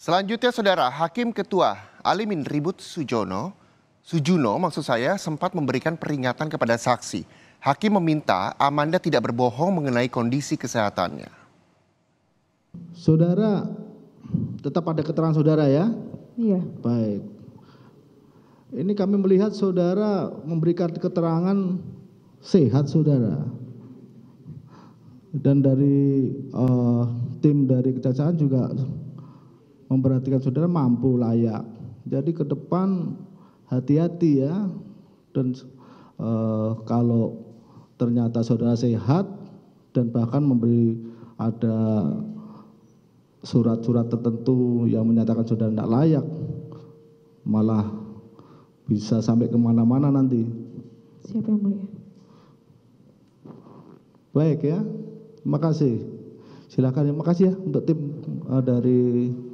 Selanjutnya saudara, Hakim Ketua Alimin Ribut Sujono, Sujuno maksud saya sempat memberikan peringatan kepada saksi. Hakim meminta Amanda tidak berbohong mengenai kondisi kesehatannya. Saudara, tetap ada keterangan saudara ya? Iya. Baik. Ini kami melihat saudara memberikan keterangan sehat saudara. Dan dari uh, tim dari kejaksaan juga memperhatikan saudara mampu layak. Jadi ke depan hati-hati ya. Dan e, kalau ternyata saudara sehat dan bahkan memberi ada surat-surat tertentu yang menyatakan saudara tidak layak, malah bisa sampai kemana-mana nanti. Siapa yang mulia? Baik ya, terima kasih. Silakan, terima kasih ya untuk tim eh, dari